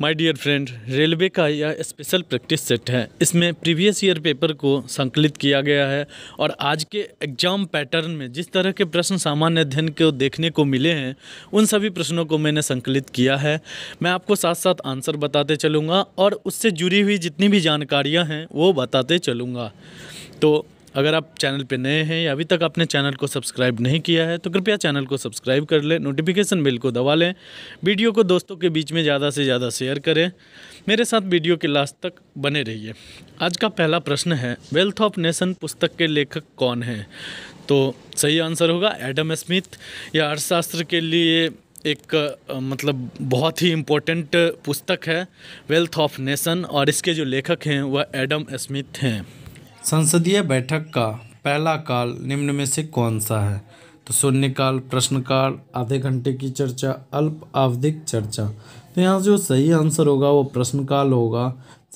my dear friend railway का यह special practice set है इसमें प्रीवियस ईयर पेपर को संकलित किया गया है और आज के एग्जाम पैटर्न में जिस तरह के प्रश्न सामान्य अध्ययन को देखने को मिले हैं उन सभी प्रश्नों को मैंने संकलित किया है मैं आपको साथ साथ आंसर बताते चलूँगा और उससे जुड़ी हुई जितनी भी जानकारियाँ हैं वो बताते चलूँगा तो अगर आप चैनल पर नए हैं या अभी तक आपने चैनल को सब्सक्राइब नहीं किया है तो कृपया चैनल को सब्सक्राइब कर लें नोटिफिकेशन बिल को दबा लें वीडियो को दोस्तों के बीच में ज़्यादा से ज़्यादा शेयर करें मेरे साथ वीडियो के लास्ट तक बने रहिए आज का पहला प्रश्न है वेल्थ ऑफ नेशन पुस्तक के लेखक कौन हैं तो सही आंसर होगा एडम स्मिथ यह अर्थशास्त्र के लिए एक मतलब बहुत ही इम्पोर्टेंट पुस्तक है वेल्थ ऑफ नेशन और इसके जो लेखक हैं वह एडम स्मिथ हैं संसदीय बैठक का पहला काल निम्न में से कौन सा है तो शून्यकाल प्रश्नकाल आधे घंटे की चर्चा अल्प आवधिक चर्चा तो यहाँ जो सही आंसर होगा वो प्रश्नकाल होगा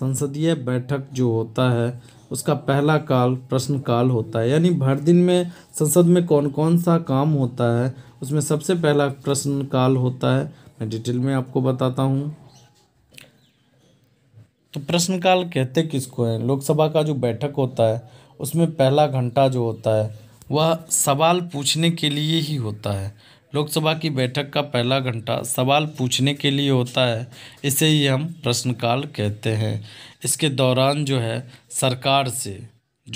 संसदीय बैठक जो होता है उसका पहला काल प्रश्नकाल होता है यानी भर दिन में संसद में कौन कौन सा काम होता है उसमें सबसे पहला प्रश्नकाल होता है मैं डिटेल में आपको बताता हूँ तो प्रश्नकाल कहते किसको है लोकसभा का जो बैठक होता है उसमें पहला घंटा जो होता है वह सवाल पूछने के लिए ही होता है लोकसभा की बैठक का पहला घंटा सवाल पूछने के लिए होता है इसे ही हम प्रश्नकाल कहते हैं इसके दौरान जो है सरकार से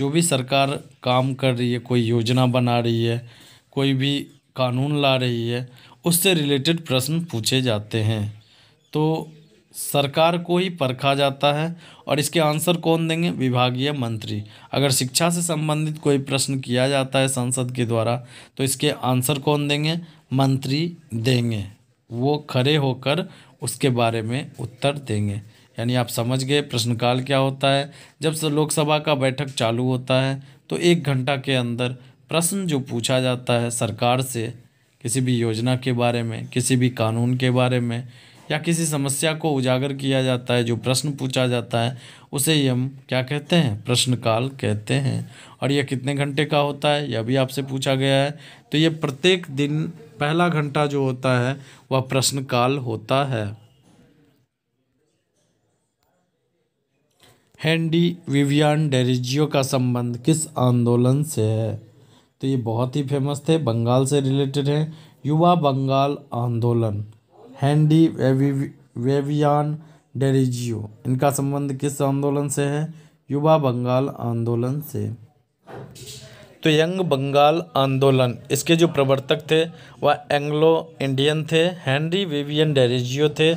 जो भी सरकार काम कर रही है कोई योजना बना रही है कोई भी कानून ला रही है उससे रिलेटेड प्रश्न पूछे जाते हैं तो सरकार को ही परखा जाता है और इसके आंसर कौन देंगे विभागीय मंत्री अगर शिक्षा से संबंधित कोई प्रश्न किया जाता है संसद के द्वारा तो इसके आंसर कौन देंगे मंत्री देंगे वो खड़े होकर उसके बारे में उत्तर देंगे यानी आप समझ गए प्रश्नकाल क्या होता है जब लोकसभा का बैठक चालू होता है तो एक घंटा के अंदर प्रश्न जो पूछा जाता है सरकार से किसी भी योजना के बारे में किसी भी कानून के बारे में या किसी समस्या को उजागर किया जाता है जो प्रश्न पूछा जाता है उसे ही हम क्या कहते हैं प्रश्नकाल कहते हैं और यह कितने घंटे का होता है यह भी आपसे पूछा गया है तो ये प्रत्येक दिन पहला घंटा जो होता है वह प्रश्नकाल होता है हैंडी विवियन डेरिजियो का संबंध किस आंदोलन से है तो ये बहुत ही फेमस थे बंगाल से रिलेटेड हैं युवा बंगाल आंदोलन हैंडी वेवियान डेरेजियो इनका संबंध किस आंदोलन से है युवा बंगाल आंदोलन से तो यंग बंगाल आंदोलन इसके जो प्रवर्तक थे वह एंग्लो इंडियन थे हेनरी वेवियन डेरेजियो थे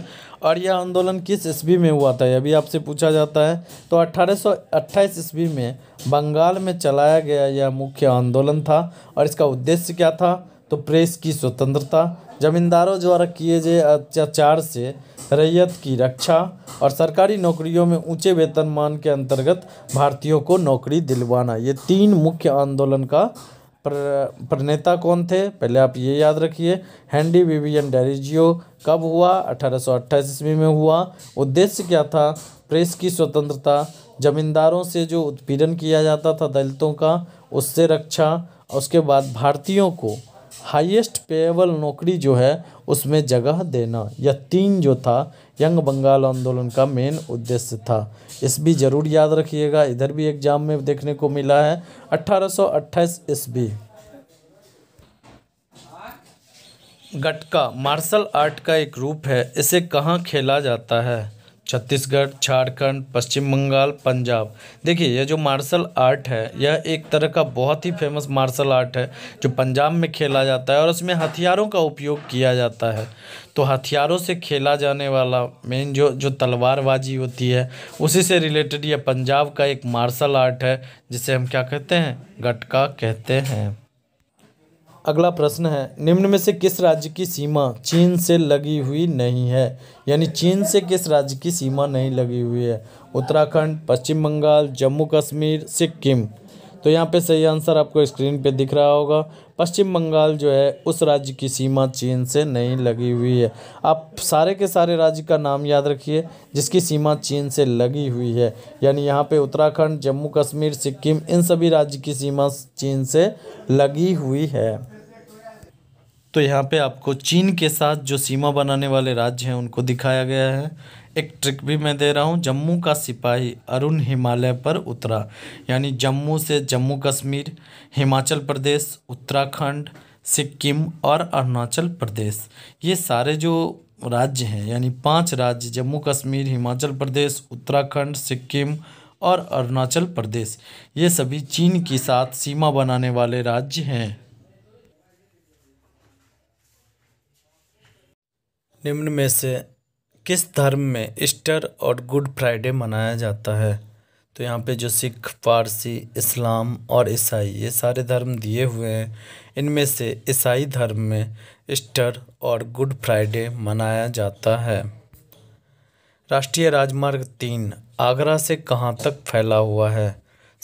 और यह आंदोलन किस ईस्वी में हुआ था यह भी आपसे पूछा जाता है तो 1828 ईस्वी में बंगाल में चलाया गया यह मुख्य आंदोलन था और इसका उद्देश्य क्या था तो प्रेस की स्वतंत्रता जमींदारों द्वारा किए गए अत्याचार से रैयत की रक्षा और सरकारी नौकरियों में ऊंचे वेतनमान के अंतर्गत भारतीयों को नौकरी दिलवाना ये तीन मुख्य आंदोलन का प्रणेता कौन थे पहले आप ये याद रखिए हैंडी विवियन डेरिजियो कब हुआ अठारह ईस्वी में हुआ उद्देश्य क्या था प्रेस की स्वतंत्रता जमींदारों से जो उत्पीड़न किया जाता था दलितों का उससे रक्षा उसके बाद भारतीयों को हाईएस्ट पेएबल नौकरी जो है उसमें जगह देना यह तीन जो था यंग बंगाल आंदोलन का मेन उद्देश्य था इस भी ज़रूर याद रखिएगा इधर भी एग्जाम में देखने को मिला है अट्ठारह सौ अट्ठाईस गटका मार्शल आर्ट का एक रूप है इसे कहाँ खेला जाता है छत्तीसगढ़ झारखंड पश्चिम बंगाल पंजाब देखिए यह जो मार्शल आर्ट है यह एक तरह का बहुत ही फेमस मार्शल आर्ट है जो पंजाब में खेला जाता है और इसमें हथियारों का उपयोग किया जाता है तो हथियारों से खेला जाने वाला मेन जो जो तलवारबाजी होती है उसी से रिलेटेड यह पंजाब का एक मार्शल आर्ट है जिसे हम क्या कहते हैं गटका कहते हैं अगला प्रश्न है निम्न में से किस राज्य की सीमा चीन से लगी हुई नहीं है यानी चीन से किस राज्य की सीमा नहीं लगी हुई है उत्तराखंड पश्चिम बंगाल जम्मू कश्मीर सिक्किम तो यहाँ पे सही आंसर आपको स्क्रीन पे दिख रहा होगा पश्चिम बंगाल जो है उस राज्य की सीमा चीन से नहीं लगी हुई है आप सारे के सारे राज्य का नाम याद रखिए जिसकी सीमा चीन से लगी हुई है यानी यहाँ पे उत्तराखंड जम्मू कश्मीर सिक्किम इन सभी राज्य की सीमा चीन से लगी हुई है तो यहाँ पे आपको चीन के साथ जो सीमा बनाने वाले राज्य हैं उनको दिखाया गया है एक ट्रिक भी मैं दे रहा हूँ जम्मू का सिपाही अरुण हिमालय पर उतरा यानी जम्मू से जम्मू कश्मीर हिमाचल प्रदेश उत्तराखंड सिक्किम और अरुणाचल प्रदेश ये सारे जो राज्य हैं यानी पांच राज्य जम्मू कश्मीर हिमाचल प्रदेश उत्तराखंड सिक्किम और अरुणाचल प्रदेश ये सभी चीन के साथ सीमा बनाने वाले राज्य हैं निम्न में से किस धर्म में ईस्टर और गुड फ्राइडे मनाया जाता है तो यहाँ पे जो सिख फारसी इस्लाम और ईसाई ये सारे धर्म दिए हुए हैं इनमें से ईसाई धर्म में ईस्टर और गुड फ्राइडे मनाया जाता है राष्ट्रीय राजमार्ग तीन आगरा से कहाँ तक फैला हुआ है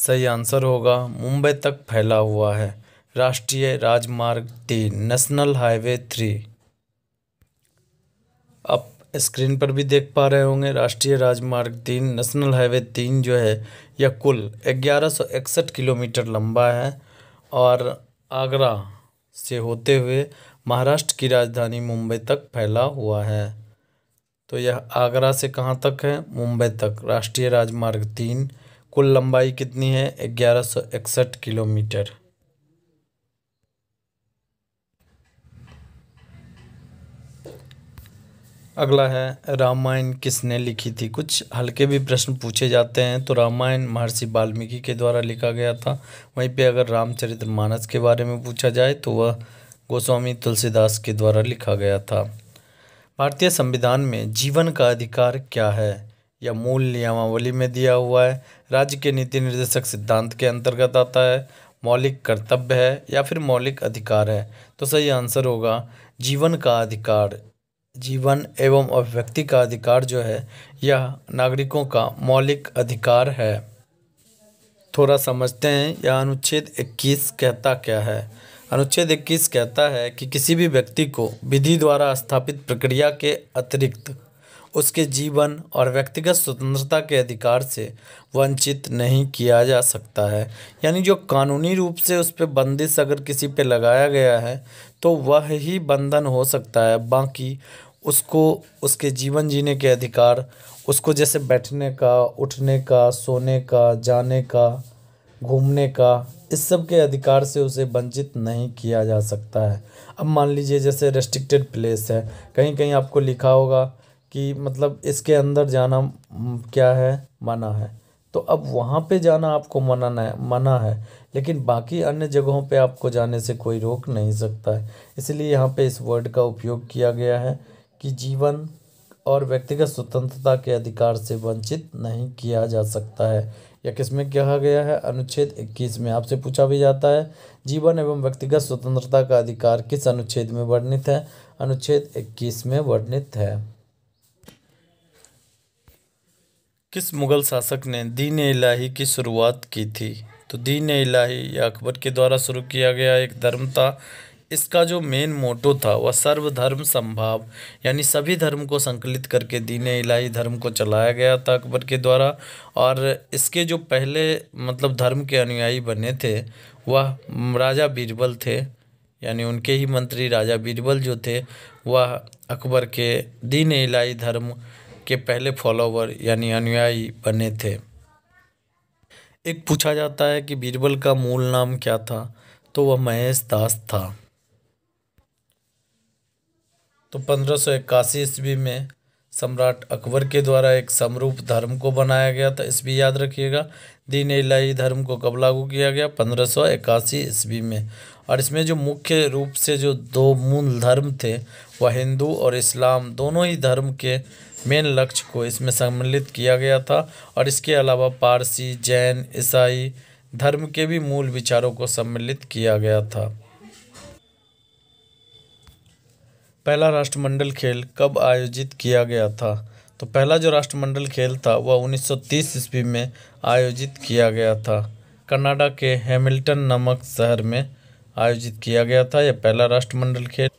सही आंसर होगा मुंबई तक फैला हुआ है राष्ट्रीय राजमार्ग तीन नेशनल हाईवे थ्री स्क्रीन पर भी देख पा रहे होंगे राष्ट्रीय राजमार्ग तीन नेशनल हाईवे तीन जो है यह कुल ग्यारह किलोमीटर लंबा है और आगरा से होते हुए महाराष्ट्र की राजधानी मुंबई तक फैला हुआ है तो यह आगरा से कहाँ तक है मुंबई तक राष्ट्रीय राजमार्ग तीन कुल लंबाई कितनी है ग्यारह किलोमीटर अगला है रामायण किसने लिखी थी कुछ हल्के भी प्रश्न पूछे जाते हैं तो रामायण महर्षि वाल्मीकि के द्वारा लिखा गया था वहीं पे अगर रामचरित्र मानस के बारे में पूछा जाए तो वह गोस्वामी तुलसीदास के द्वारा लिखा गया था भारतीय संविधान में जीवन का अधिकार क्या है यह मूल नियमावली में दिया हुआ है राज्य के नीति निर्देशक सिद्धांत के अंतर्गत आता है मौलिक कर्तव्य है या फिर मौलिक अधिकार है तो सही आंसर होगा जीवन का अधिकार जीवन एवं अभिव्यक्ति का अधिकार जो है यह नागरिकों का मौलिक अधिकार है थोड़ा समझते हैं यह अनुच्छेद 21 कहता क्या है अनुच्छेद 21 कहता है कि किसी भी व्यक्ति को विधि द्वारा स्थापित प्रक्रिया के अतिरिक्त उसके जीवन और व्यक्तिगत स्वतंत्रता के अधिकार से वंचित नहीं किया जा सकता है यानी जो कानूनी रूप से उस पर बंदिश अगर किसी पे लगाया गया है तो वह ही बंधन हो सकता है बाकी उसको उसके जीवन जीने के अधिकार उसको जैसे बैठने का उठने का सोने का जाने का घूमने का इस सब के अधिकार से उसे वंचित नहीं किया जा सकता है अब मान लीजिए जैसे रेस्ट्रिक्टेड प्लेस है कहीं कहीं आपको लिखा होगा कि मतलब इसके अंदर जाना क्या है मना है तो अब वहाँ पे जाना आपको मना है मना है लेकिन बाकी अन्य जगहों पे आपको जाने से कोई रोक नहीं सकता है इसलिए यहाँ पे इस वर्ड का उपयोग किया गया है कि जीवन और व्यक्तिगत स्वतंत्रता के अधिकार से वंचित नहीं किया जा सकता है या किसमें कहा गया है अनुच्छेद 21 में आपसे पूछा भी जाता है जीवन एवं व्यक्तिगत स्वतंत्रता का अधिकार किस अनुच्छेद में वर्णित है अनुच्छेद 21 में वर्णित है किस मुगल शासक ने दीन इलाही की शुरुआत की थी तो दीन इलाही या अकबर के द्वारा शुरू किया गया एक धर्म था इसका जो मेन मोटो था वह सर्वधर्म संभाव यानी सभी धर्म को संकलित करके दीन इलाही धर्म को चलाया गया था अकबर के द्वारा और इसके जो पहले मतलब धर्म के अनुयायी बने थे वह राजा बीरबल थे यानी उनके ही मंत्री राजा बीरबल जो थे वह अकबर के दीन इलाही धर्म के पहले फॉलोवर यानी अनुयायी बने थे एक पूछा जाता है कि बीरबल का मूल नाम क्या था तो वह महेश दास था तो पंद्रह सौ इक्यासी ईस्वी में सम्राट अकबर के द्वारा एक समरूप धर्म को बनाया गया था भी याद रखिएगा दीन इलाही धर्म को कब लागू किया गया पंद्रह सौ इक्यासी ईस्वी में और इसमें जो मुख्य रूप से जो दो मूल धर्म थे वह हिंदू और इस्लाम दोनों ही धर्म के मेन लक्ष्य को इसमें सम्मिलित किया गया था और इसके अलावा पारसी जैन ईसाई धर्म के भी मूल विचारों को सम्मिलित किया गया था पहला राष्ट्रमंडल खेल कब आयोजित किया गया था तो पहला जो राष्ट्रमंडल खेल था वह 1930 ईस्वी में आयोजित किया गया था कनाडा के हैमिल्टन नामक शहर में आयोजित किया गया था यह पहला राष्ट्रमंडल खेल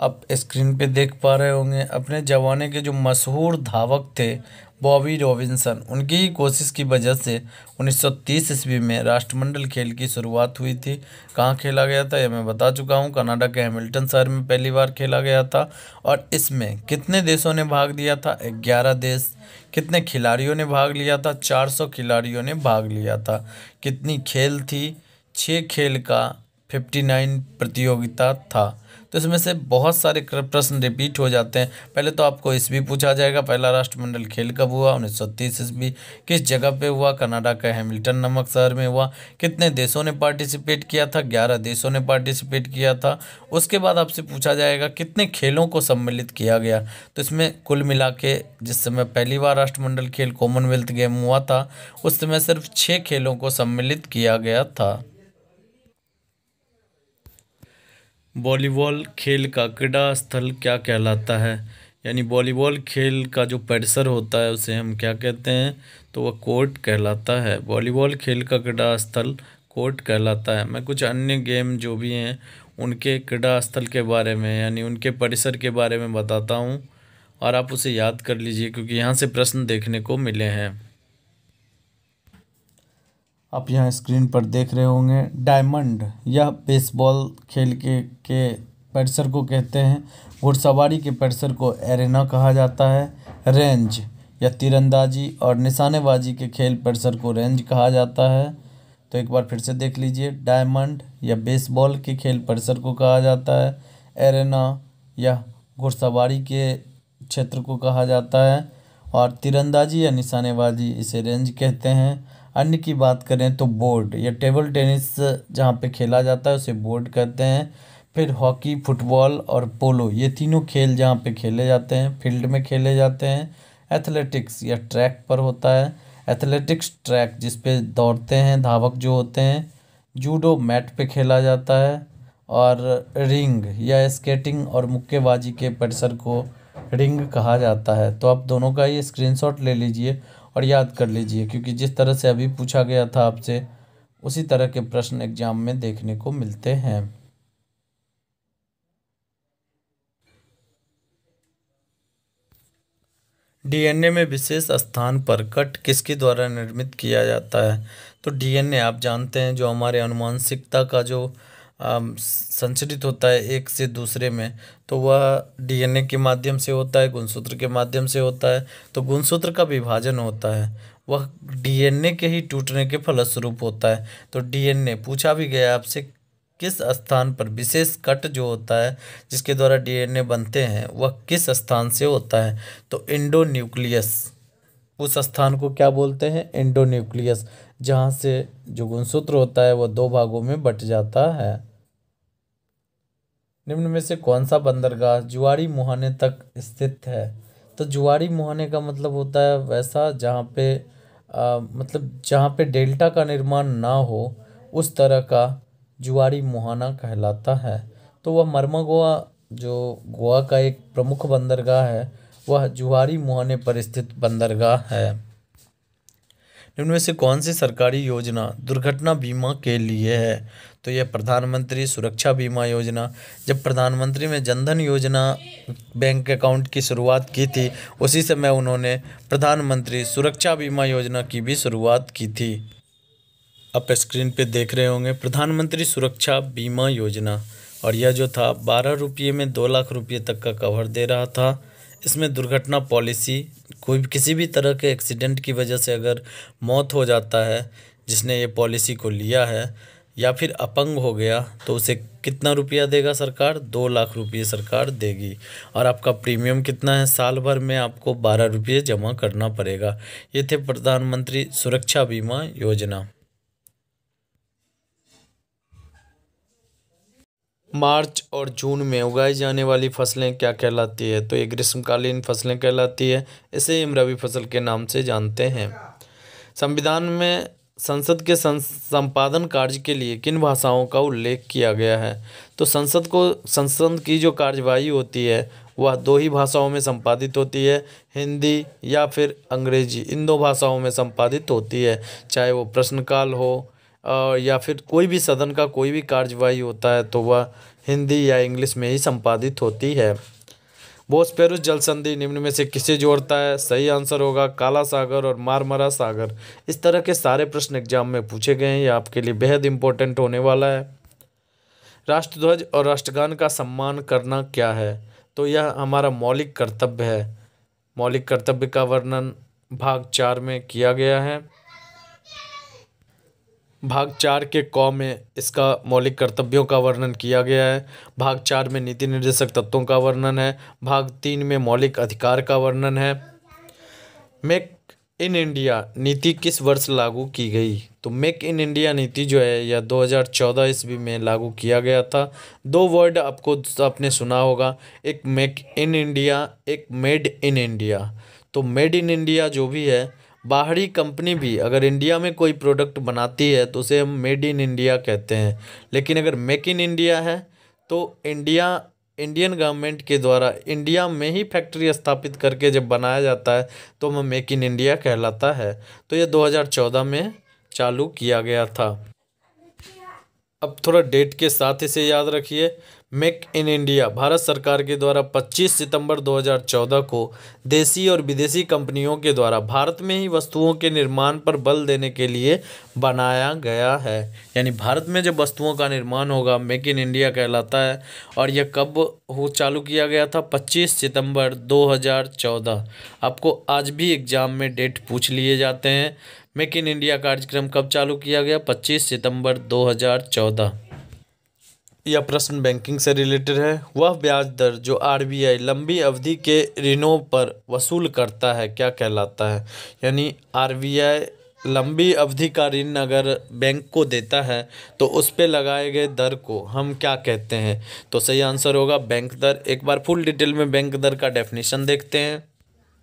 आप स्क्रीन पे देख पा रहे होंगे अपने ज़माने के जो मशहूर धावक थे बॉबी रॉबिन्सन उनकी ही कोशिश की वजह से 1930 ईस्वी में राष्ट्रमंडल खेल की शुरुआत हुई थी कहाँ खेला गया था यह मैं बता चुका हूँ कनाडा के हैमिल्टन शहर में पहली बार खेला गया था और इसमें कितने देशों ने भाग लिया था ग्यारह देश कितने खिलाड़ियों ने भाग लिया था 400 खिलाड़ियों ने भाग लिया था कितनी खेल थी छः खेल का फिफ्टी प्रतियोगिता था तो इसमें से बहुत सारे प्रश्न रिपीट हो जाते हैं पहले तो आपको इस भी पूछा जाएगा पहला राष्ट्रमंडल खेल कब हुआ उन्नीस सौ तीस ईस्वी किस जगह पे हुआ कनाडा का हैमिल्टन नमक शहर में हुआ कितने देशों ने पार्टिसिपेट किया था ग्यारह देशों ने पार्टिसिपेट किया था उसके बाद आपसे पूछा जाएगा कितने खेलों को सम्मिलित किया गया तो इसमें कुल मिला के जिस समय पहली बार राष्ट्रमंडल खेल कॉमनवेल्थ गेम हुआ था उस समय सिर्फ छः खेलों को सम्मिलित किया गया था वॉलीबॉल खेल का क्रीड़ा स्थल क्या कहलाता है यानी वॉलीबॉल खेल का जो परिसर होता है उसे हम क्या कहते हैं तो वह कोर्ट कहलाता है वॉलीबॉल खेल का क्रीड़ा स्थल कोर्ट कहलाता है मैं कुछ अन्य गेम जो भी हैं उनके क्रीड़ा स्थल के बारे में यानी उनके परिसर के बारे में बताता हूँ और आप उसे याद कर लीजिए क्योंकि यहाँ से प्रश्न देखने को मिले हैं आप यहाँ स्क्रीन पर देख रहे होंगे डायमंड यह बेसबॉल खेल के के परिसर को कहते हैं घुड़सवारी के परिसर को एरेना कहा जाता है रेंज या तीरंदाजी और निशानेबाजी के खेल परिसर को रेंज कहा जाता है तो एक बार फिर से देख लीजिए डायमंड या बेसबॉल के खेल परिसर को कहा जाता है एरेना या घुड़सवारी के क्षेत्र को कहा जाता है और तीरंदाजी या निशानेबाजी इसे रेंज कहते हैं अन्य की बात करें तो बोर्ड या टेबल टेनिस जहाँ पे खेला जाता है उसे बोर्ड कहते हैं फिर हॉकी फुटबॉल और पोलो ये तीनों खेल जहाँ पे खेले जाते हैं फील्ड में खेले जाते हैं एथलेटिक्स या ट्रैक पर होता है एथलेटिक्स ट्रैक जिस पे दौड़ते हैं धावक जो होते हैं जूडो मैट पे खेला जाता है और रिंग या स्केटिंग और मुक्केबाजी के परिसर को रिंग कहा जाता है तो आप दोनों का ये स्क्रीनशॉट ले लीजिए और याद कर लीजिए क्योंकि जिस तरह से अभी पूछा गया था आपसे उसी तरह के प्रश्न एग्जाम में देखने को मिलते हैं डीएनए में विशेष स्थान पर कट किसके द्वारा निर्मित किया जाता है तो डीएनए आप जानते हैं जो हमारे अनुमानसिकता का जो संचरित होता है एक से दूसरे में तो वह डीएनए के माध्यम से होता है गुणसूत्र के माध्यम से होता है तो गुणसूत्र का विभाजन होता है वह डीएनए के ही टूटने के फलस्वरूप होता है तो डीएनए पूछा भी गया आपसे किस स्थान पर विशेष कट जो होता है जिसके द्वारा डीएनए बनते हैं वह किस स्थान से होता है तो इंडो न्यूक्लियस उस स्थान को क्या बोलते हैं इंडो न्यूक्लियस जहाँ से जो गुणसूत्र होता है वह दो भागों में बट जाता है निम्न में से कौन सा बंदरगाह जुआरी मुहाने तक स्थित है तो जुआरी मुहाने का मतलब होता है वैसा जहाँ पे आ, मतलब जहाँ पे डेल्टा का निर्माण ना हो उस तरह का जुआरी मुहाना कहलाता है तो वह मर्मा गोवा जो गोवा का एक प्रमुख बंदरगाह है वह जुआरी मुहाने पर स्थित बंदरगाह है निम्न से कौन सी सरकारी योजना दुर्घटना बीमा के लिए है तो यह प्रधानमंत्री सुरक्षा बीमा योजना जब प्रधानमंत्री में जनधन योजना बैंक अकाउंट की शुरुआत की थी उसी समय उन्होंने प्रधानमंत्री सुरक्षा बीमा योजना की भी शुरुआत की थी आप स्क्रीन पे देख रहे होंगे प्रधानमंत्री सुरक्षा बीमा योजना और यह जो था बारह रुपये में दो लाख रुपये तक का कवर दे रहा था इसमें दुर्घटना पॉलिसी कोई किसी भी तरह के एक्सीडेंट की वजह से अगर मौत हो जाता है जिसने ये पॉलिसी को लिया है या फिर अपंग हो गया तो उसे कितना रुपया देगा सरकार दो लाख रुपये सरकार देगी और आपका प्रीमियम कितना है साल भर में आपको बारह रुपये जमा करना पड़ेगा ये थे प्रधानमंत्री सुरक्षा बीमा योजना मार्च और जून में उगाई जाने वाली फसलें क्या कहलाती है तो ये ग्रीष्मकालीन फसलें कहलाती है इसे हम रबी फसल के नाम से जानते हैं संविधान में संसद के संपादन कार्य के लिए किन भाषाओं का उल्लेख किया गया है तो संसद को संसद की जो कार्यवाही होती है वह दो ही भाषाओं में संपादित होती है हिंदी या फिर अंग्रेजी इन दो भाषाओं में संपादित होती है चाहे वो प्रश्नकाल हो या फिर कोई भी सदन का कोई भी कार्यवाही होता है तो वह हिंदी या इंग्लिश में ही संपादित होती है बोस्पेरुस जल संधि निम्न में से किसे जोड़ता है सही आंसर होगा काला सागर और मारमरा सागर इस तरह के सारे प्रश्न एग्जाम में पूछे गए हैं ये आपके लिए बेहद इंपॉर्टेंट होने वाला है राष्ट्रध्वज और राष्ट्रगान का सम्मान करना क्या है तो यह हमारा मौलिक कर्तव्य है मौलिक कर्तव्य का वर्णन भाग चार में किया गया है भाग चार के क में इसका मौलिक कर्तव्यों का वर्णन किया गया है भाग चार में नीति निर्देशक तत्वों का वर्णन है भाग तीन में मौलिक अधिकार का वर्णन है मेक इन इंडिया नीति किस वर्ष लागू की गई तो मेक इन इंडिया नीति जो है यह 2014 ईस्वी में लागू किया गया था दो वर्ड आपको आपने सुना होगा एक मेक इन इंडिया एक मेड इन इंडिया तो मेड इन इंडिया जो भी है बाहरी कंपनी भी अगर इंडिया में कोई प्रोडक्ट बनाती है तो उसे हम मेड इन इंडिया कहते हैं लेकिन अगर मेक इन इंडिया है तो इंडिया इंडियन गवर्नमेंट के द्वारा इंडिया में ही फैक्ट्री स्थापित करके जब बनाया जाता है तो वह मेक इन इंडिया कहलाता है तो यह 2014 में चालू किया गया था अब थोड़ा डेट के साथ इसे याद रखिए मेक इन इंडिया भारत सरकार के द्वारा 25 सितंबर 2014 को देसी और विदेशी कंपनियों के द्वारा भारत में ही वस्तुओं के निर्माण पर बल देने के लिए बनाया गया है यानी भारत में जब वस्तुओं का निर्माण होगा मेक इन इंडिया कहलाता है और यह कब हो चालू किया गया था 25 सितंबर 2014 आपको आज भी एग्ज़ाम में डेट पूछ लिए जाते हैं मेक इन इंडिया कार्यक्रम कब चालू किया गया पच्चीस सितम्बर दो यह प्रश्न बैंकिंग से रिलेटेड है वह ब्याज दर जो आरबीआई लंबी अवधि के ऋणों पर वसूल करता है क्या कहलाता है यानी आरबीआई लंबी अवधि का ऋण अगर बैंक को देता है तो उस पर लगाए गए दर को हम क्या कहते हैं तो सही आंसर होगा बैंक दर एक बार फुल डिटेल में बैंक दर का डेफिनेशन देखते हैं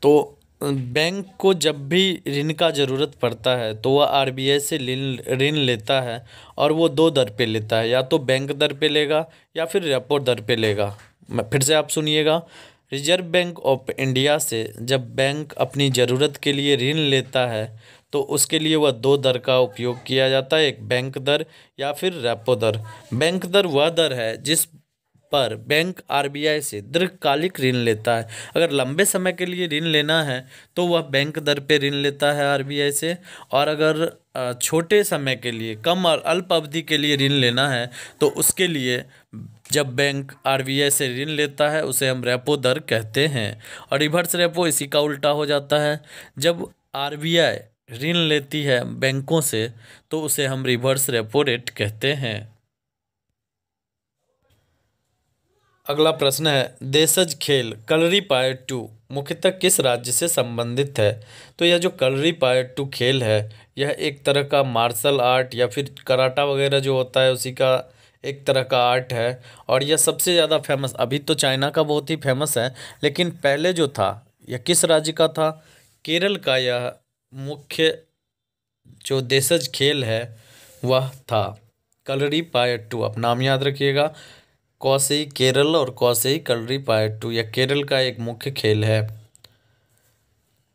तो बैंक को जब भी ऋण का ज़रूरत पड़ता है तो वह आर बी आई से ऋण ऋण लेता है और वो दो दर पे लेता है या तो बैंक दर पे लेगा या फिर रेपो दर पे लेगा फिर से आप सुनिएगा रिजर्व बैंक ऑफ इंडिया से जब बैंक अपनी ज़रूरत के लिए ऋण लेता है तो उसके लिए वह दो दर का उपयोग किया जाता है एक बैंक दर या फिर रेपो दर बैंक दर वह दर है जिस पर बैंक आरबीआई से दीर्घकालिक ऋण लेता है अगर लंबे समय के लिए ऋण लेना है तो वह बैंक दर पे ऋण लेता है आरबीआई से और अगर छोटे समय के लिए कम और अल्प अवधि के लिए ऋण लेना है तो उसके लिए जब बैंक आरबीआई से ऋण लेता है उसे हम रेपो दर कहते हैं और रिवर्स रेपो इसी का उल्टा हो जाता है जब आर ऋण लेती है बैंकों से तो उसे हम रिवर्स रेपो रेट कहते हैं अगला प्रश्न है देशज खेल कलरी पायर टू मुख्यतः किस राज्य से संबंधित है तो यह जो कलरी पायर टू खेल है यह एक तरह का मार्शल आर्ट या फिर कराटा वगैरह जो होता है उसी का एक तरह का आर्ट है और यह सबसे ज़्यादा फेमस अभी तो चाइना का बहुत ही फेमस है लेकिन पहले जो था यह किस राज्य का था केरल का यह मुख्य जो देशज खेल है वह था कलरी पायर टू आप नाम याद रखिएगा कौसई केरल और कौसई कलरी टू यह केरल का एक मुख्य खेल है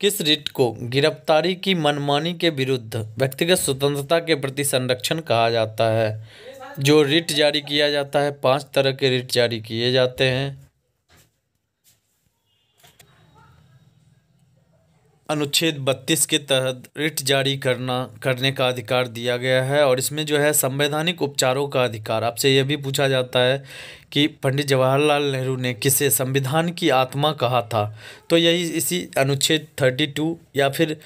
किस रिट को गिरफ्तारी की मनमानी के विरुद्ध व्यक्तिगत स्वतंत्रता के प्रति संरक्षण कहा जाता है जो रिट जारी किया जाता है पांच तरह के रिट जारी किए जाते हैं अनुच्छेद 32 के तहत रिट जारी करना करने का अधिकार दिया गया है और इसमें जो है संवैधानिक उपचारों का अधिकार आपसे यह भी पूछा जाता है कि पंडित जवाहरलाल नेहरू ने किसे संविधान की आत्मा कहा था तो यही इसी अनुच्छेद 32 या फिर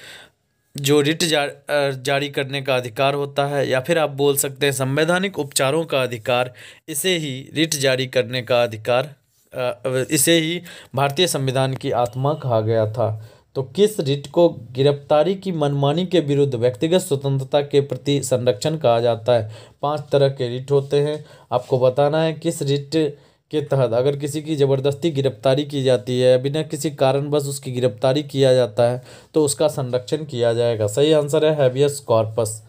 जो रिट जा, जारी करने का अधिकार होता है या फिर आप बोल सकते हैं संवैधानिक उपचारों का अधिकार इसे ही रिट जारी करने का अधिकार इसे ही भारतीय संविधान की आत्मा कहा गया था तो किस रिट को गिरफ्तारी की मनमानी के विरुद्ध व्यक्तिगत स्वतंत्रता के प्रति संरक्षण कहा जाता है पांच तरह के रिट होते हैं आपको बताना है किस रिट के तहत अगर किसी की ज़बरदस्ती गिरफ्तारी की जाती है बिना किसी कारणवश उसकी गिरफ्तारी किया जाता है तो उसका संरक्षण किया जाएगा सही आंसर है हैवियस कॉर्पस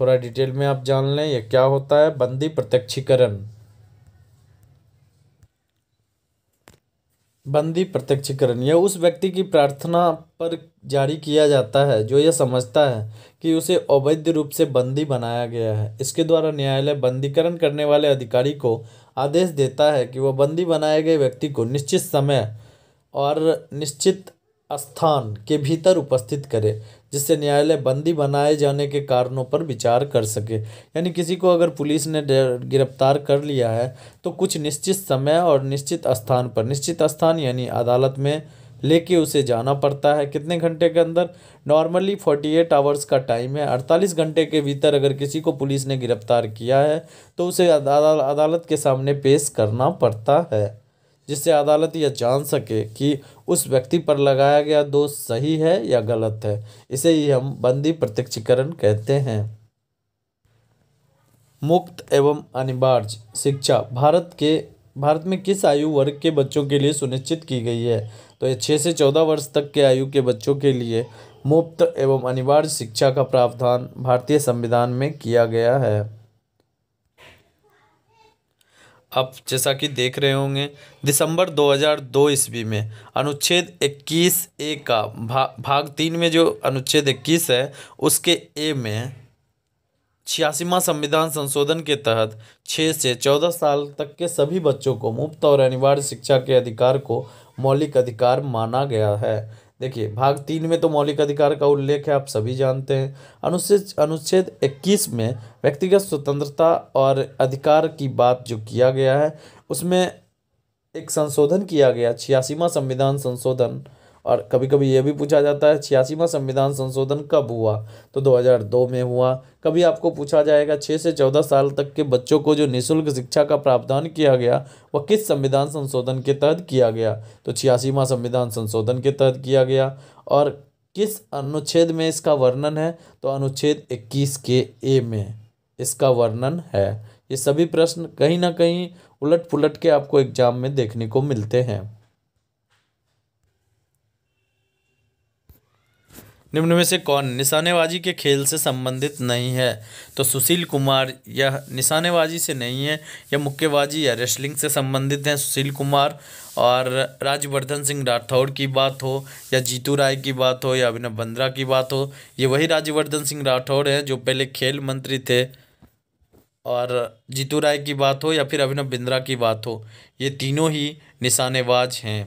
थोड़ा डिटेल में आप जान लें यह क्या होता है बंदी प्रत्यक्षीकरण बंदी प्रत्यक्षीकरण यह उस व्यक्ति की प्रार्थना पर जारी किया जाता है जो यह समझता है कि उसे अवैध रूप से बंदी बनाया गया है इसके द्वारा न्यायालय बंदीकरण करने वाले अधिकारी को आदेश देता है कि वह बंदी बनाए गए व्यक्ति को निश्चित समय और निश्चित स्थान के भीतर उपस्थित करे जिससे न्यायालय बंदी बनाए जाने के कारणों पर विचार कर सके यानी किसी को अगर पुलिस ने गिरफ्तार कर लिया है तो कुछ निश्चित समय और निश्चित स्थान पर निश्चित स्थान यानी अदालत में लेके उसे जाना पड़ता है कितने घंटे के अंदर नॉर्मली फोर्टी एट आवर्स का टाइम है अड़तालीस घंटे के भीतर अगर किसी को पुलिस ने गिरफ्तार किया है तो उसे अदालत के सामने पेश करना पड़ता है जिससे अदालत यह जान सके कि उस व्यक्ति पर लगाया गया दोष सही है या गलत है इसे ही हम बंदी प्रत्यक्षीकरण कहते हैं मुक्त एवं अनिवार्य शिक्षा भारत के भारत में किस आयु वर्ग के बच्चों के लिए सुनिश्चित की गई है तो ये छः से चौदह वर्ष तक के आयु के बच्चों के लिए मुफ्त एवं अनिवार्य शिक्षा का प्रावधान भारतीय संविधान में किया गया है आप जैसा कि देख रहे होंगे दिसंबर 2002 ईस्वी में अनुच्छेद 21 ए का भा, भाग तीन में जो अनुच्छेद 21 है उसके ए में छियासीवा संविधान संशोधन के तहत छः से चौदह साल तक के सभी बच्चों को मुफ्त और अनिवार्य शिक्षा के अधिकार को मौलिक अधिकार माना गया है देखिए भाग तीन में तो मौलिक अधिकार का उल्लेख है आप सभी जानते हैं अनुच्छेद अनुच्छेद 21 में व्यक्तिगत स्वतंत्रता और अधिकार की बात जो किया गया है उसमें एक संशोधन किया गया छियासीवा संविधान संशोधन और कभी कभी ये भी पूछा जाता है छियासीवा संविधान संशोधन कब हुआ तो 2002 में हुआ कभी आपको पूछा जाएगा छः से चौदह साल तक के बच्चों को जो निःशुल्क शिक्षा का प्रावधान किया गया वह किस संविधान संशोधन के तहत किया गया तो छियासीवा संविधान संशोधन के तहत किया गया और किस अनुच्छेद में इसका वर्णन है तो अनुच्छेद इक्कीस के ए में इसका वर्णन है ये सभी प्रश्न कहीं ना कहीं उलट पुलट के आपको एग्जाम में देखने को मिलते हैं निम्न में से कौन निशानेबाजी के खेल से संबंधित नहीं है तो सुशील कुमार यह निशानेबाजी से नहीं है यह मुक्केबाजी या रेसलिंग से संबंधित हैं सुशील कुमार और राज्यवर्धन सिंह राठौड़ की बात हो या जीतू राय की बात हो या अभिनव बंद्रा की बात हो ये वही राज्यवर्धन सिंह राठौड़ हैं जो पहले खेल मंत्री थे और जीतू राय की बात हो या फिर अभिनव बिंद्रा की बात हो ये तीनों ही निशानेबाज हैं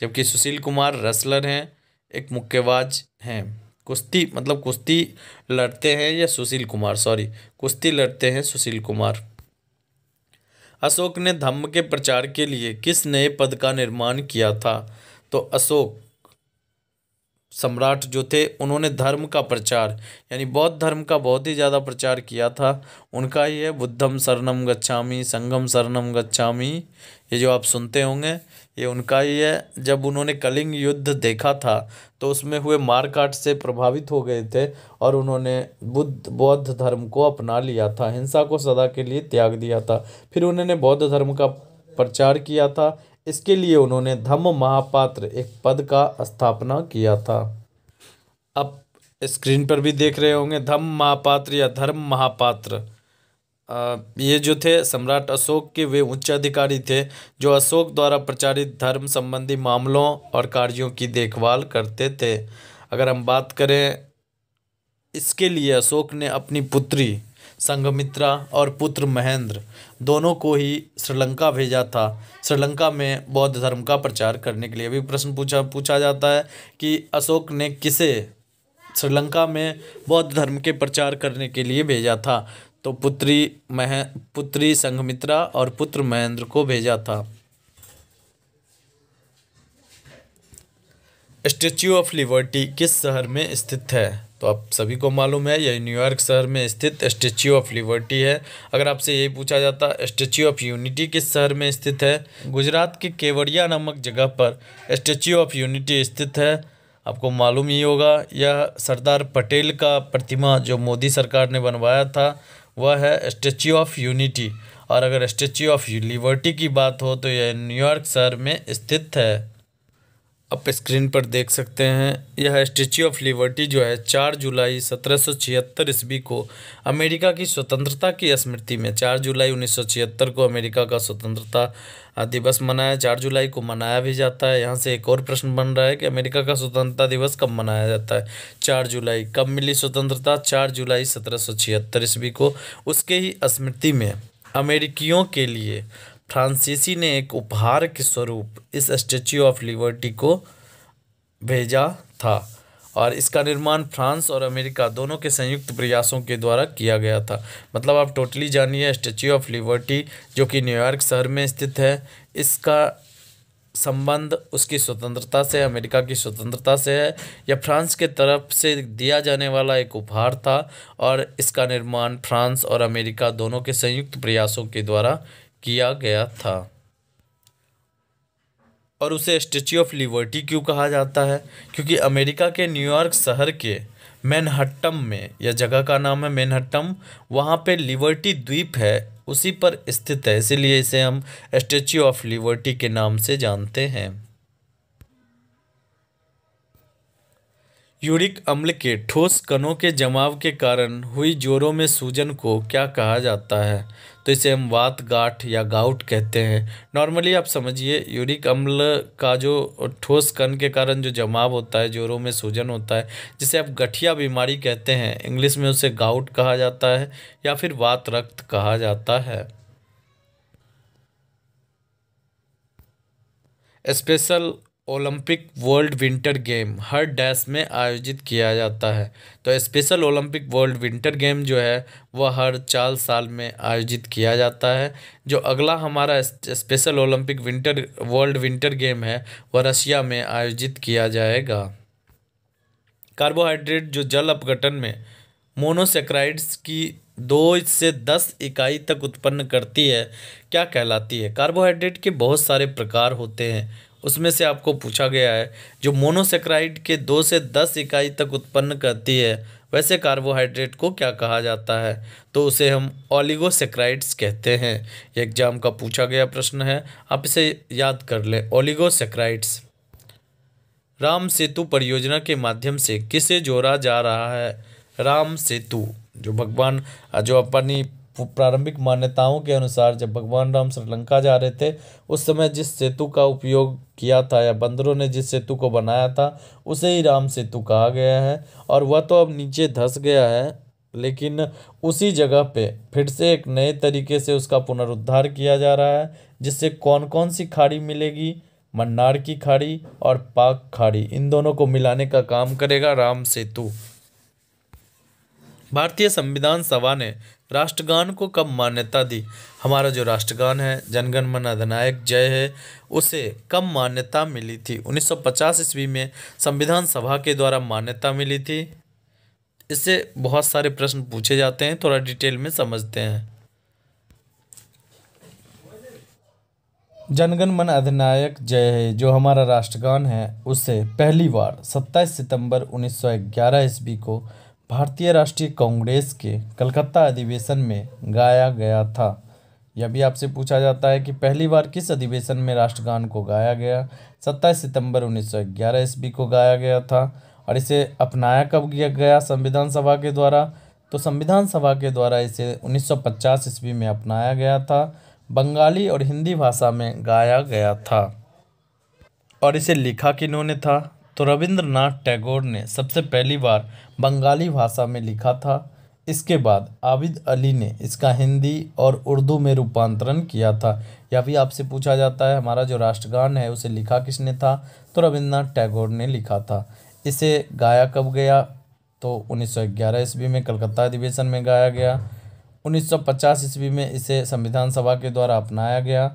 जबकि सुशील कुमार रेसलर हैं एक मुक्केबाज हैं कुश्ती मतलब कुश्ती लड़ते हैं या सुशील कुमार सॉरी कुश्ती लड़ते हैं सुशील कुमार अशोक ने धम्म के प्रचार के लिए किस नए पद का निर्माण किया था तो अशोक सम्राट जो थे उन्होंने धर्म का प्रचार यानी बौद्ध धर्म का बहुत ही ज़्यादा प्रचार किया था उनका ही है बुद्धम शरणम गच्छामी संगम शरणम गच्छामी ये जो आप सुनते होंगे ये उनका ही है जब उन्होंने कलिंग युद्ध देखा था तो उसमें हुए मारकाट से प्रभावित हो गए थे और उन्होंने बुद्ध बौद्ध धर्म को अपना लिया था हिंसा को सदा के लिए त्याग दिया था फिर उन्होंने बौद्ध धर्म का प्रचार किया था इसके लिए उन्होंने धम्म महापात्र एक पद का स्थापना किया था अब स्क्रीन पर भी देख रहे होंगे धम्म महापात्र या धर्म महापात्र ये जो थे सम्राट अशोक के वे उच्च अधिकारी थे जो अशोक द्वारा प्रचारित धर्म संबंधी मामलों और कार्यों की देखभाल करते थे अगर हम बात करें इसके लिए अशोक ने अपनी पुत्री संघमित्रा और पुत्र महेंद्र दोनों को ही श्रीलंका भेजा था श्रीलंका में बौद्ध धर्म का प्रचार करने के लिए अभी प्रश्न पूछा पूछा जाता है कि अशोक ने किसे श्रीलंका में बौद्ध धर्म के प्रचार करने के लिए भेजा था तो पुत्री मह पुत्री संघमित्रा और पुत्र महेंद्र को भेजा था स्टेच्यू ऑफ लिबर्टी किस शहर में स्थित है तो आप सभी को मालूम है यह न्यूयॉर्क शहर में स्थित स्टेच्यू ऑफ लिबर्टी है अगर आपसे यही पूछा जाता स्टेच्यू ऑफ यूनिटी किस शहर में स्थित है गुजरात के केवड़िया नामक जगह पर स्टेच्यू ऑफ यूनिटी स्थित है आपको मालूम ही होगा यह सरदार पटेल का प्रतिमा जो मोदी सरकार ने बनवाया था वह है स्टेच्यू ऑफ यूनिटी और अगर स्टेच्यू ऑफ लिबर्टी की बात हो तो यह न्यूयॉर्क शहर में स्थित है आप स्क्रीन पर देख सकते हैं यह स्टेच्यू ऑफ लिबर्टी जो है 4 जुलाई सत्रह सौ छिहत्तर ईस्वी को अमेरिका की स्वतंत्रता की स्मृति में 4 जुलाई उन्नीस सौ छिहत्तर को अमेरिका का स्वतंत्रता दिवस मनाया 4 जुलाई को मनाया भी जाता है यहाँ से एक और प्रश्न बन रहा है कि अमेरिका का स्वतंत्रता दिवस कब मनाया जाता है 4 जुलाई कब मिली स्वतंत्रता 4 जुलाई सत्रह सौ छिहत्तर ईस्वी को उसके ही स्मृति में अमेरिकियों के लिए फ्रांसीसी ने एक उपहार के स्वरूप इस स्टेच्यू ऑफ लिबर्टी को भेजा था और इसका निर्माण फ्रांस और अमेरिका दोनों के संयुक्त प्रयासों के द्वारा किया गया था मतलब आप टोटली जानिए स्टेच्यू ऑफ लिबर्टी जो कि न्यूयॉर्क शहर में स्थित है इसका संबंध उसकी स्वतंत्रता से अमेरिका की स्वतंत्रता से है या फ्रांस के तरफ से दिया जाने वाला एक उपहार था और इसका निर्माण फ्रांस और अमेरिका दोनों के संयुक्त प्रयासों के द्वारा किया गया था और उसे स्टेच्यू ऑफ लिबर्टी क्यों कहा जाता है क्योंकि अमेरिका के न्यूयॉर्क शहर के मैनहट्टम में यह जगह का नाम है मैनहट्टम वहाँ पे लिबर्टी द्वीप है उसी पर स्थित है इसीलिए इसे हम स्टेच्यू ऑफ लिबर्टी के नाम से जानते हैं यूरिक अम्ल के ठोस कणों के जमाव के कारण हुई जोरों में सूजन को क्या कहा जाता है तो इसे हम वात गाठ या गाउट कहते हैं नॉर्मली आप समझिए यूरिक अम्ल का जो ठोस कण के कारण जो जमाव होता है जोरों में सूजन होता है जिसे आप गठिया बीमारी कहते हैं इंग्लिश में उसे गाउट कहा जाता है या फिर वात रक्त कहा जाता है special Olympic world winter game हर डैश में आयोजित किया जाता है तो special Olympic world winter game जो है वह हर चार साल में आयोजित किया जाता है जो अगला हमारा special Olympic winter world winter game है वह रशिया में आयोजित किया जाएगा कार्बोहाइड्रेट जो जल अपघटन में मोनोसेक्राइड्स की दो से दस इकाई तक उत्पन्न करती है क्या कहलाती है कार्बोहाइड्रेट के बहुत सारे प्रकार होते हैं उसमें से आपको पूछा गया है जो मोनोसेक्राइड के दो से दस इकाई तक उत्पन्न करती है वैसे कार्बोहाइड्रेट को क्या कहा जाता है तो उसे हम ओलिगोसेक्राइड्स कहते हैं एग्जाम का पूछा गया प्रश्न है आप इसे याद कर लें ओलिगोसेक्राइड्स राम सेतु परियोजना के माध्यम से किसे जोड़ा जा रहा है राम सेतु जो भगवान जो अपनी प्रारंभिक मान्यताओं के अनुसार जब भगवान राम श्रीलंका जा रहे थे उस समय जिस सेतु का उपयोग किया था या बंदरों ने जिस सेतु को बनाया था उसे ही राम सेतु कहा गया है और वह तो अब नीचे धस गया है लेकिन उसी जगह पे फिर से एक नए तरीके से उसका पुनरुद्धार किया जा रहा है जिससे कौन कौन सी खाड़ी मिलेगी मन्नार की खाड़ी और पाक खाड़ी इन दोनों को मिलाने का काम करेगा राम सेतु भारतीय संविधान सभा ने राष्ट्रगान को कब मान्यता दी हमारा जो राष्ट्रगान है जनगण मन अधिनायक जय है उसे कब मान्यता मिली थी 1950 ईस्वी में संविधान सभा के द्वारा मान्यता मिली थी इससे बहुत सारे प्रश्न पूछे जाते हैं थोड़ा डिटेल में समझते हैं जनगण मन अधिनायक जय है जो हमारा राष्ट्रगान है उसे पहली बार 27 सितंबर 1911 ईस्वी को भारतीय राष्ट्रीय कांग्रेस के कलकत्ता अधिवेशन में गाया गया था यह भी आपसे पूछा जाता है कि पहली बार किस अधिवेशन में राष्ट्रगान को गाया गया सत्ताईस सितंबर 1911 ईस्वी को गाया गया था और इसे अपनाया कब किया गया संविधान सभा के द्वारा तो संविधान सभा के द्वारा इसे 1950 ईस्वी में अपनाया गया था बंगाली और हिंदी भाषा में गाया गया था और इसे लिखा किन्होंने था तो रविंद्रनाथ टैगोर ने सबसे पहली बार बंगाली भाषा में लिखा था इसके बाद आबिद अली ने इसका हिंदी और उर्दू में रूपांतरण किया था या भी आपसे पूछा जाता है हमारा जो राष्ट्रगान है उसे लिखा किसने था तो रविंद्रनाथ टैगोर ने लिखा था इसे गाया कब गया तो 1911 ईस्वी में कलकत्ता अधिवेशन में गाया गया 1950 ईस्वी में इसे संविधान सभा के द्वारा अपनाया गया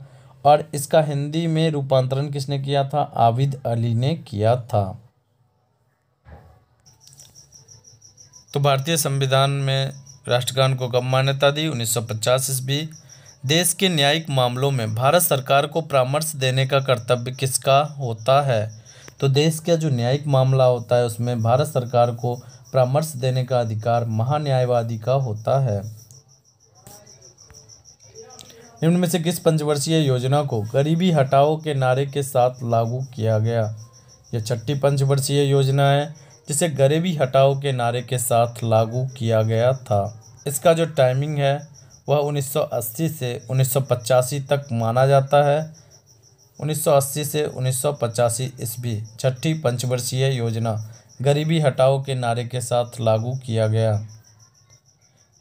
और इसका हिंदी में रूपांतरण किसने किया था आविद अली ने किया था तो भारतीय संविधान में राष्ट्रगान को कब मान्यता दी 1950 ईस्वी देश के न्यायिक मामलों में भारत सरकार को परामर्श देने का कर्तव्य किसका होता है तो देश का जो न्यायिक मामला होता है उसमें भारत सरकार को परामर्श देने का अधिकार महान्यायवादी का होता है निम्न में से किस पंचवर्षीय योजना को गरीबी हटाओ के नारे के साथ लागू किया गया यह छठी पंचवर्षीय योजना है जिसे गरीबी हटाओ के नारे के साथ लागू किया गया था इसका जो टाइमिंग है वह 1980 से 1985 तक माना जाता है 1980 से 1985 ईस्वी छठी पंचवर्षीय योजना गरीबी हटाओ के नारे के साथ लागू किया गया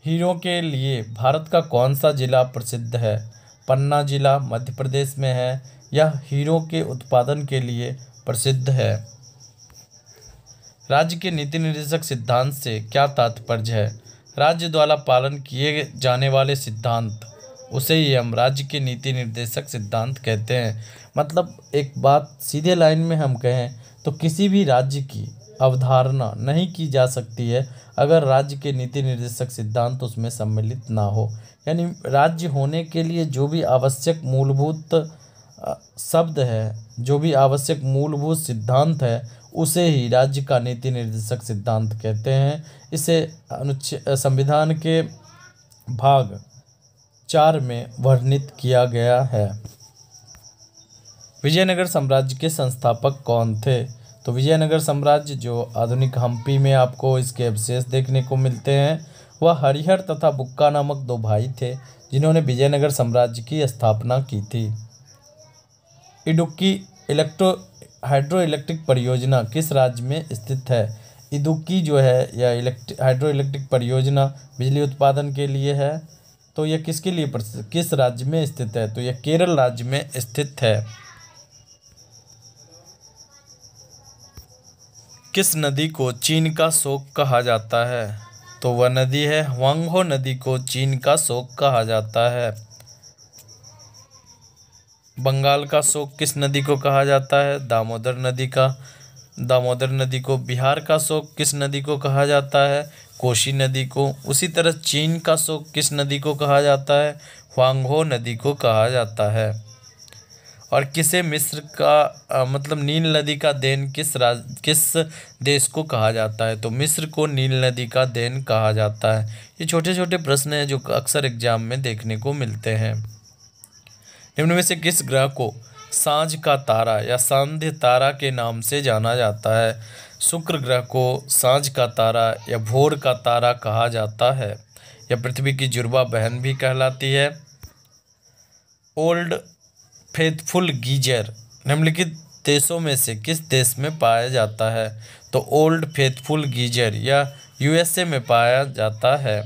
हीरो के लिए भारत का कौन सा ज़िला प्रसिद्ध है पन्ना ज़िला मध्य प्रदेश में है यह हीरो के उत्पादन के लिए प्रसिद्ध है राज्य के नीति निर्देशक सिद्धांत से क्या तात्पर्य है राज्य द्वारा पालन किए जाने वाले सिद्धांत उसे ही हम राज्य के नीति निर्देशक सिद्धांत कहते हैं मतलब एक बात सीधे लाइन में हम कहें तो किसी भी राज्य की अवधारणा नहीं की जा सकती है अगर राज्य के नीति निर्देशक सिद्धांत उसमें सम्मिलित ना हो यानी राज्य होने के लिए जो भी आवश्यक मूलभूत शब्द है जो भी आवश्यक मूलभूत सिद्धांत है उसे ही राज्य का नीति निर्देशक सिद्धांत कहते हैं इसे अनुच्छेद संविधान के भाग चार में वर्णित किया गया है विजयनगर साम्राज्य के संस्थापक कौन थे तो विजयनगर साम्राज्य जो आधुनिक हम्पी में आपको इसके अवशेष देखने को मिलते हैं वह हरिहर तथा बुक्का नामक दो भाई थे जिन्होंने विजयनगर साम्राज्य की स्थापना की थी इडुक्की इलेक्ट्रो हाइड्रो इलेक्ट्रिक परियोजना किस राज्य में स्थित है इडुक्की जो है यह इलेक्ट्रिक हाइड्रो इलेक्ट्रिक परियोजना बिजली उत्पादन के लिए है तो यह किसके लिए किस राज्य में स्थित है तो यह केरल राज्य में स्थित है किस नदी को चीन का शोक कहा जाता है तो वह नदी है वांगहो नदी को चीन का शोक कहा जाता है बंगाल का शोक किस नदी को कहा जाता है दामोदर नदी का दामोदर नदी को बिहार का शोक किस नदी को कहा जाता है कोशी नदी को उसी तरह चीन का शोक किस नदी को कहा जाता है वांगहो नदी को कहा जाता है और किसे मिस्र का आ, मतलब नील नदी का देन किस राज किस देश को कहा जाता है तो मिस्र को नील नदी का देन कहा जाता है ये छोटे छोटे प्रश्न हैं जो अक्सर एग्जाम में देखने को मिलते हैं निम्न में से किस ग्रह को सांझ का तारा या सांध्य तारा के नाम से जाना जाता है शुक्र ग्रह को सांझ का तारा या भोर का तारा कहा जाता है या पृथ्वी की जुड़वा बहन भी कहलाती है ओल्ड फेथफुल गीजर निम्नलिखित देशों में से किस देश में पाया जाता है तो ओल्ड फेथफुल गीजर या यूएसए में पाया जाता है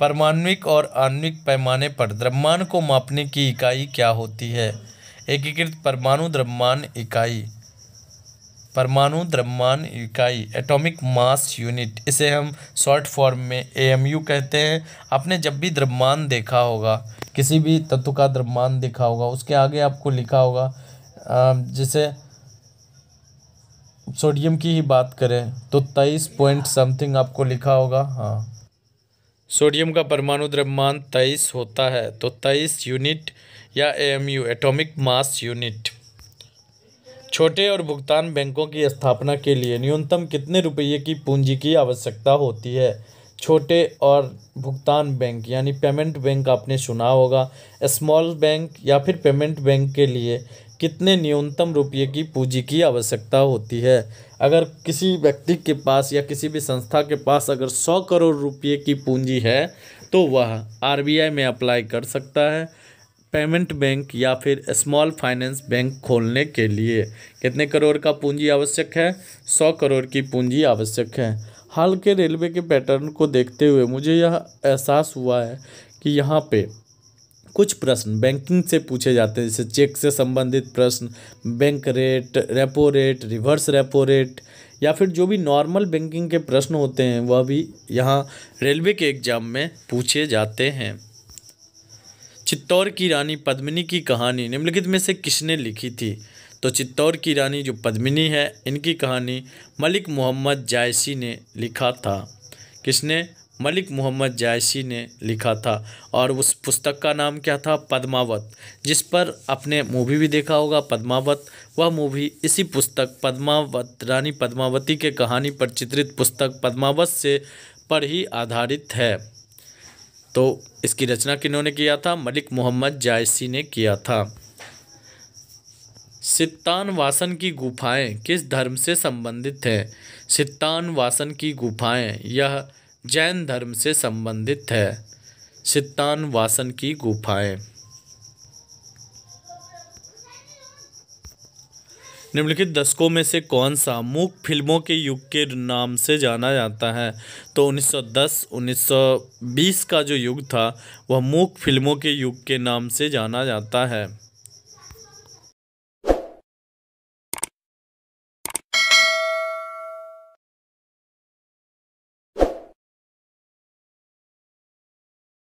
परमाणविक और आणविक पैमाने पर द्रव्यमान को मापने की इकाई क्या होती है एकीकृत परमाणु द्रव्यमान इकाई परमाणु द्रव्यमान इकाई एटॉमिक मास यूनिट इसे हम शॉर्ट फॉर्म में एएमयू कहते हैं आपने जब भी द्रव्यमान देखा होगा किसी भी तत्व का द्रव्यमान दिखा होगा उसके आगे आपको लिखा होगा जैसे सोडियम की ही बात करें तो तेईस पॉइंट समथिंग आपको लिखा होगा हाँ सोडियम का परमाणु द्रव्यमान तेईस होता है तो तेईस यूनिट या एएमयू एटॉमिक मास यूनिट छोटे और भुगतान बैंकों की स्थापना के लिए न्यूनतम कितने रुपये की पूंजी की आवश्यकता होती है छोटे और भुगतान बैंक यानी पेमेंट बैंक आपने सुना होगा स्मॉल बैंक या फिर पेमेंट बैंक के लिए कितने न्यूनतम रुपये की पूंजी की आवश्यकता होती है अगर किसी व्यक्ति के पास या किसी भी संस्था के पास अगर सौ करोड़ रुपये की पूंजी है तो वह आर में अप्लाई कर सकता है पेमेंट बैंक या फिर स्मॉल फाइनेंस बैंक खोलने के लिए कितने करोड़ का पूंजी आवश्यक है सौ करोड़ की पूंजी आवश्यक है हाल के रेलवे के पैटर्न को देखते हुए मुझे यह एहसास हुआ है कि यहाँ पे कुछ प्रश्न बैंकिंग से पूछे जाते हैं जैसे चेक से संबंधित प्रश्न bank rate repo rate reverse repo rate या फिर जो भी नॉर्मल बैंकिंग के प्रश्न होते हैं वह भी यहाँ रेलवे के एग्जाम में पूछे जाते हैं चित्तौड़ की रानी पद्मिनी की कहानी निम्नलिखित में से किसने लिखी थी तो चित्तौर की रानी जो पद्मिनी है इनकी कहानी मलिक मोहम्मद जायसी ने लिखा था किसने मलिक मोहम्मद जायसी ने लिखा था और उस पुस्तक का नाम क्या था पद्मावत जिस पर आपने मूवी भी देखा होगा पद्मावत वह मूवी इसी पुस्तक पद्मावत रानी पद्मावती के कहानी पर चित्रित पुस्तक पद्मावत से पर ही आधारित है तो इसकी रचना किन्होंने किया था मलिक मोहम्मद जायसी ने किया था सित्तानवासन की गुफाएं किस धर्म से संबंधित है वासन की गुफाएं यह जैन धर्म से संबंधित है वासन की गुफाएं निम्नलिखित दशकों में से कौन सा मूक फिल्मों के युग के नाम से जाना जाता है तो 1910 1920 का जो युग था वह मूक फिल्मों के युग के नाम से जाना जाता है